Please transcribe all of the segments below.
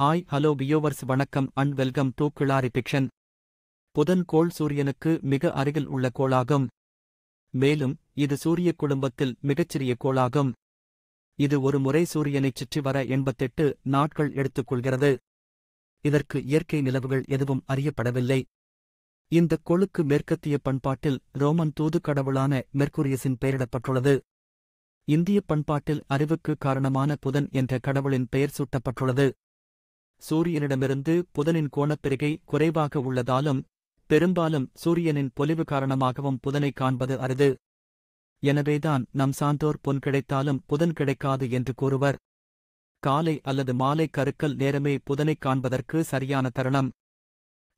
hi hello viewers வணக்கம் and welcome to Glory Fiction புதன் கோள் சூரியனுக்கு மிக அருகில் உள்ள கோளாகும் மேலும் இது சூரிய குடும்பத்தில் மிகச்சிறிய கோளாகும் இது ஒரு முறை சூரியனைச் சுற்றி வர எண்பத்தெட்டு நாட்கள் எடுத்துக்கொள்கிறது இதற்கு இயற்கை நிலவுகள் எதுவும் அறியப்படவில்லை இந்த கொழுக்கு மேற்கத்திய பண்பாட்டில் ரோமன் தூது கடவுளான மெர்க்குரியஸின் பெயரிடப்பட்டுள்ளது இந்திய பண்பாட்டில் அறிவுக்கு காரணமான புதன் என்ற கடவுளின் பெயர் சூட்டப்பட்டுள்ளது சூரியனிடமிருந்து புதனின் கோணப்பெருகை குறைவாக உள்ளதாலும் பெரும்பாலும் சூரியனின் பொலிவு காரணமாகவும் புதனை காண்பது அரிது எனவேதான் நம் சான்றோர் பொன் கிடைத்தாலும் புதன் கிடைக்காது என்று கூறுவர் காலை அல்லது மாலை கருக்கல் நேரமே புதனைக் காண்பதற்கு சரியான தருணம்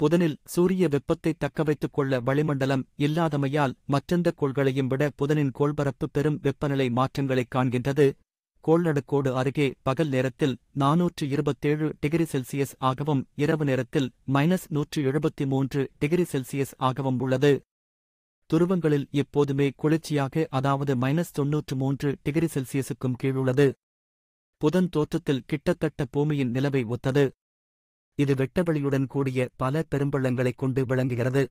புதனில் சூரிய வெப்பத்தை தக்கவைத்துக் கொள்ள வளிமண்டலம் இல்லாதமையால் மற்றெந்த கோள்களையும் விட புதனின் கோள்பரப்பு பெரும் வெப்பநிலை மாற்றங்களைக் காண்கின்றது கோள்நடுக்கோடு அருகே பகல் நேரத்தில் நாநூற்று இருபத்தேழு டிகிரி செல்சியஸ் ஆகவும் இரவு நேரத்தில் மைனஸ் நூற்று எழுபத்தி மூன்று டிகிரி செல்சியஸ் ஆகவும் உள்ளது துருவங்களில் எப்போதுமே குளிர்ச்சியாக அதாவது மைனஸ் தொன்னூற்று மூன்று டிகிரி செல்சியஸுக்கும் கீழுள்ளது புதன் தோற்றத்தில் கிட்டத்தட்ட பூமியின் நிலவை ஒத்தது இது வெட்டவெளியுடன் கூடிய பல பெரும்பள்ளங்களைக் கொண்டு விளங்குகிறது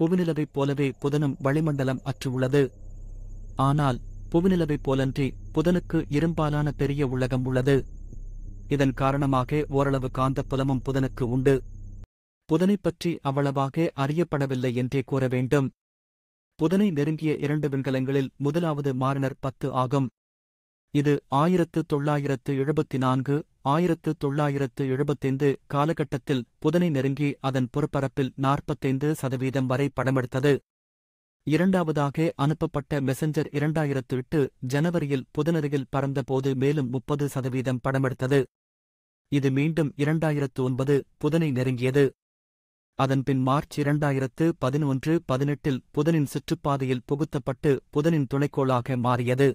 புவிநிலவைப் போலவே புதனும் வளிமண்டலம் அற்று உள்ளது ஆனால் புவிநிலவை போலன்றி புதனுக்கு இரும்பாலான பெரிய உலகம் உள்ளது இதன் காரணமாக ஓரளவு காந்தப்புலமும் புதனுக்கு உண்டு புதனைப் பற்றி அவ்வளவாக அறியப்படவில்லை என்றே கூற வேண்டும் புதனை நெருங்கிய இரண்டு விண்கலங்களில் முதலாவது மாரினர் பத்து ஆகும் இது ஆயிரத்து தொள்ளாயிரத்து எழுபத்தி நான்கு ஆயிரத்து தொள்ளாயிரத்து எழுபத்தைந்து காலகட்டத்தில் புதனை நெருங்கி அதன் புறப்பரப்பில் நாற்பத்தைந்து சதவீதம் வரை படமெடுத்தது இரண்டாவதாக அனுப்பப்பட்ட மெசஞ்சர் இரண்டாயிரத்து எட்டு ஜனவரியில் புதனருகில் பறந்தபோது மேலும் முப்பது சதவீதம் படமெடுத்தது இது மீண்டும் இரண்டாயிரத்து ஒன்பது புதனை நெருங்கியது அதன்பின் மார்ச் இரண்டாயிரத்து பதினொன்று பதினெட்டில் புதனின் சுற்றுப்பாதையில் புகுத்தப்பட்டு புதனின் துணைக்கோளாக மாறியது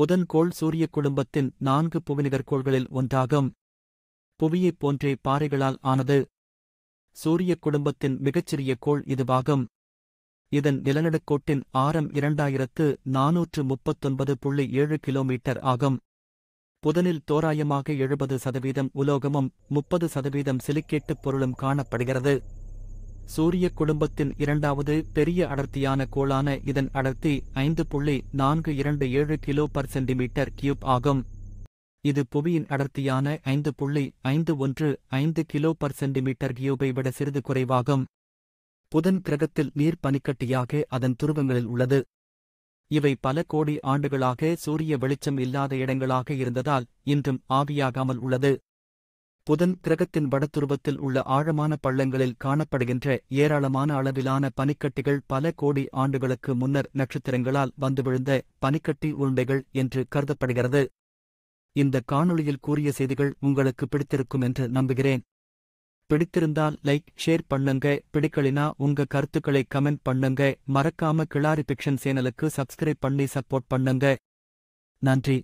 புதன்கோள் சூரிய குடும்பத்தின் நான்கு கோள்களில் ஒன்றாகும் புவியைப் போன்றே பாறைகளால் ஆனது சூரிய குடும்பத்தின் மிகச்சிறிய கோள் இதுவாகும் இதன் நிலநடுக்கோட்டின் ஆரம் இரண்டாயிரத்து நானூற்று முப்பத்தொன்பது புள்ளி ஏழு கிலோமீட்டர் ஆகும் புதனில் தோராயமாக எழுபது சதவீதம் உலோகமும் முப்பது சதவீதம் சிலிக்கேட்டுப் பொருளும் காணப்படுகிறது சூரிய குடும்பத்தின் இரண்டாவது பெரிய அடர்த்தியான கோளான இதன் அடர்த்தி ஐந்து புள்ளி நான்கு இரண்டு ஏழு கிலோ பர் சென்டிமீட்டர் கியூப் ஆகும் இது புவியின் அடர்த்தியான ஐந்து புள்ளி ஐந்து ஒன்று ஐந்து கிலோ பர் சென்டிமீட்டர் கியூபை விட சிறிது குறைவாகும் புதன் கிரகத்தில் நீர் பனிக்கட்டியாக அதன் துருவங்களில் உள்ளது இவை பல கோடி ஆண்டுகளாக சூரிய வெளிச்சம் இல்லாத இடங்களாக இருந்ததால் இன்றும் ஆவியாகாமல் உள்ளது புதன் கிரகத்தின் வடதுருவத்தில் உள்ள ஆழமான பள்ளங்களில் காணப்படுகின்ற ஏராளமான அளவிலான பனிக்கட்டிகள் பல கோடி ஆண்டுகளுக்கு முன்னர் நட்சத்திரங்களால் வந்து விழுந்த பனிக்கட்டி உருண்டைகள் என்று கருதப்படுகிறது இந்த காணொளியில் கூறிய செய்திகள் உங்களுக்கு பிடித்திருக்கும் என்று நம்புகிறேன் பிடித்திருந்தால் லைக் ஷேர் பண்ணுங்க பிடிக்கலினா உங்க கருத்துக்களை கமெண்ட் பண்ணுங்க மறக்காம கிளாரி பிக்ஷன் சேனலுக்கு சப்ஸ்கிரைப் பண்ணி சப்போர்ட் பண்ணுங்க நன்றி